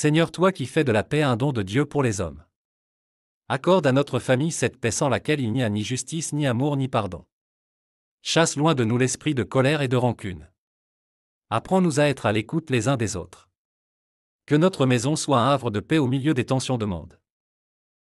Seigneur toi qui fais de la paix un don de Dieu pour les hommes. Accorde à notre famille cette paix sans laquelle il n'y a ni justice, ni amour, ni pardon. Chasse loin de nous l'esprit de colère et de rancune. Apprends-nous à être à l'écoute les uns des autres. Que notre maison soit un havre de paix au milieu des tensions de monde.